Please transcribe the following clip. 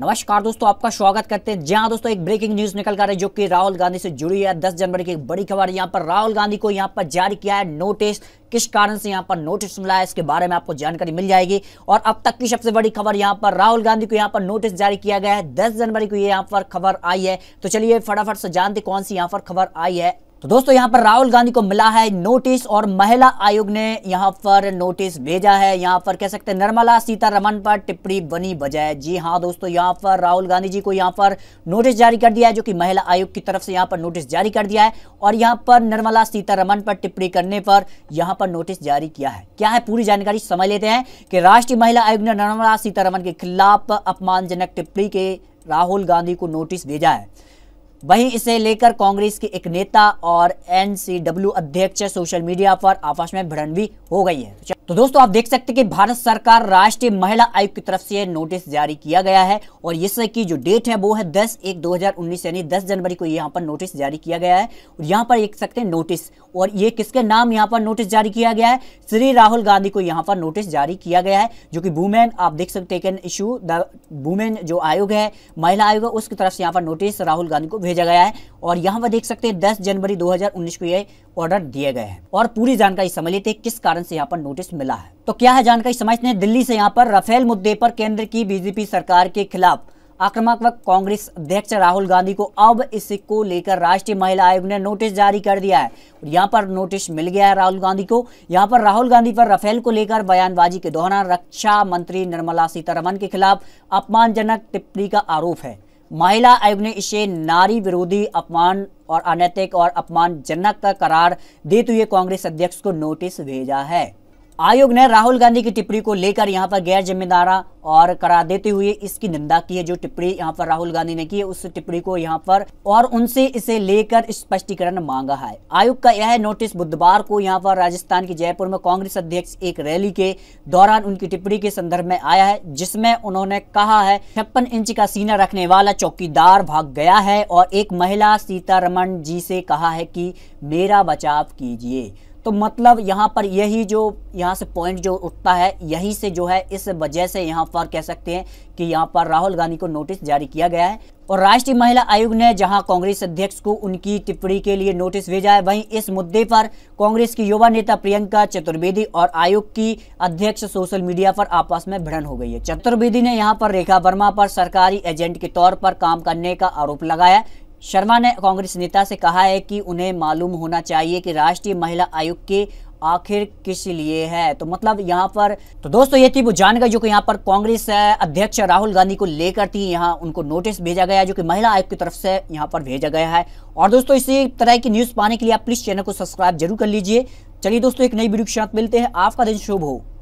नमस्कार दोस्तों आपका स्वागत करते हैं जहां दोस्तों एक ब्रेकिंग न्यूज निकल कर है जो कि राहुल गांधी से जुड़ी है 10 जनवरी की एक बड़ी खबर यहां पर राहुल गांधी को यहां पर जारी किया है नोटिस किस कारण से यहां पर नोटिस मिला है इसके बारे में आपको जानकारी मिल जाएगी और अब तक की सबसे बड़ी खबर यहां पर राहुल गांधी को यहां पर नोटिस जारी किया गया है दस जनवरी को यहाँ यहां पर खबर आई है तो चलिए फटाफट से जानते कौन सी यहां पर खबर आई है तो दोस्तों यहां पर राहुल गांधी को मिला है नोटिस और महिला आयोग ने यहाँ पर नोटिस भेजा है यहाँ पर कह सकते हैं निर्मला सीतारमन पर टिप्पणी बनी बजाय जी हाँ दोस्तों यहां पर राहुल गांधी जी को यहाँ पर नोटिस जारी कर दिया है जो कि महिला आयोग की तरफ से यहाँ पर नोटिस जारी कर दिया है और यहाँ पर निर्मला सीतारमन पर टिप्पणी करने पर यहाँ पर नोटिस जारी किया है क्या है पूरी जानकारी समझ लेते हैं कि राष्ट्रीय महिला आयोग ने निर्मला सीतारमन के खिलाफ अपमानजनक टिप्पणी के राहुल गांधी को नोटिस भेजा है वहीं इसे लेकर कांग्रेस के एक नेता और एनसीडब्ल्यू अध्यक्ष सोशल मीडिया पर आपस में भिड़न भी हो गई है तो दोस्तों आप देख सकते हैं कि भारत सरकार राष्ट्रीय महिला आयोग की तरफ से नोटिस जारी किया गया है और इसकी जो डेट है वो है 10 एक 2019 यानी 10 जनवरी को यहाँ पर नोटिस जारी किया गया है और यहाँ पर देख सकते हैं नोटिस और ये किसके नाम यहाँ पर नोटिस जारी किया गया है श्री राहुल गांधी को यहाँ पर नोटिस जारी किया गया है जो कि वुमेन आप देख सकते हैं कैन इशू द वुमेन जो आयोग है महिला आयोग है उसकी तरफ से यहाँ पर नोटिस राहुल गांधी को भेजा गया है और यहाँ पर देख सकते हैं दस जनवरी दो को यह ऑर्डर दिए गए हैं और पूरी जानकारी समझ लेते किस कारण से यहाँ पर नोटिस मिला है तो क्या है जानकारी समझते हैं दिल्ली से यहाँ पर राफेल मुद्दे पर केंद्र की बीजेपी सरकार के खिलाफ आक्रामक व कांग्रेस अध्यक्ष राहुल गांधी को अब इसको लेकर राष्ट्रीय महिला आयोग ने नोटिस जारी कर दिया है और यहाँ पर नोटिस मिल गया है राहुल गांधी को यहाँ पर राहुल गांधी पर राफेल को लेकर बयानबाजी के दौरान रक्षा मंत्री निर्मला सीतारमन के खिलाफ अपमानजनक टिप्पणी का आरोप है महिला आयोग ने इसे नारी विरोधी अपमान और अनैतिक और अपमानजनक का करार देते तो हुए कांग्रेस अध्यक्ष को नोटिस भेजा है आयोग ने राहुल गांधी की टिप्पणी को लेकर यहां पर गैर जिम्मेदारा और करा देते हुए इसकी निंदा की है जो टिप्पणी यहां पर राहुल गांधी ने की है उस टिप्पणी को यहां पर और उनसे इसे लेकर स्पष्टीकरण मांगा है आयोग का यह नोटिस बुधवार को यहां पर राजस्थान के जयपुर में कांग्रेस अध्यक्ष एक रैली के दौरान उनकी टिप्पणी के संदर्भ में आया है जिसमें उन्होंने कहा है छप्पन इंच का सीना रखने वाला चौकीदार भाग गया है और एक महिला सीतारमन जी से कहा है कि मेरा बचाव कीजिए तो मतलब यहाँ पर यही जो यहाँ से पॉइंट जो उठता है यही से जो है इस वजह से यहाँ पर कह सकते हैं कि यहाँ पर राहुल गांधी को नोटिस जारी किया गया है और राष्ट्रीय महिला आयोग ने जहां कांग्रेस अध्यक्ष को उनकी टिप्पणी के लिए नोटिस भेजा है वहीं इस मुद्दे पर कांग्रेस की युवा नेता प्रियंका चतुर्वेदी और आयोग की अध्यक्ष सोशल मीडिया पर आपस में भिड़न हो गई है चतुर्वेदी ने यहां पर रेखा वर्मा पर सरकारी एजेंट के तौर पर काम करने का आरोप लगाया शर्मा ने कांग्रेस नेता से कहा है कि उन्हें मालूम होना चाहिए कि राष्ट्रीय महिला आयोग के आखिर किस लिए है तो मतलब यहाँ पर तो दोस्तों ये थी वो जानकारी जो कि यहाँ पर कांग्रेस अध्यक्ष राहुल गांधी को लेकर थी यहाँ उनको नोटिस भेजा गया जो कि महिला आयोग की तरफ से यहाँ पर भेजा गया है और दोस्तों इसी तरह की न्यूज़ पाने के लिए आप प्लीज़ चैनल को सब्सक्राइब जरूर कर लीजिए चलिए दोस्तों एक नई वीडियो के साथ मिलते हैं आपका दिन शुभ हो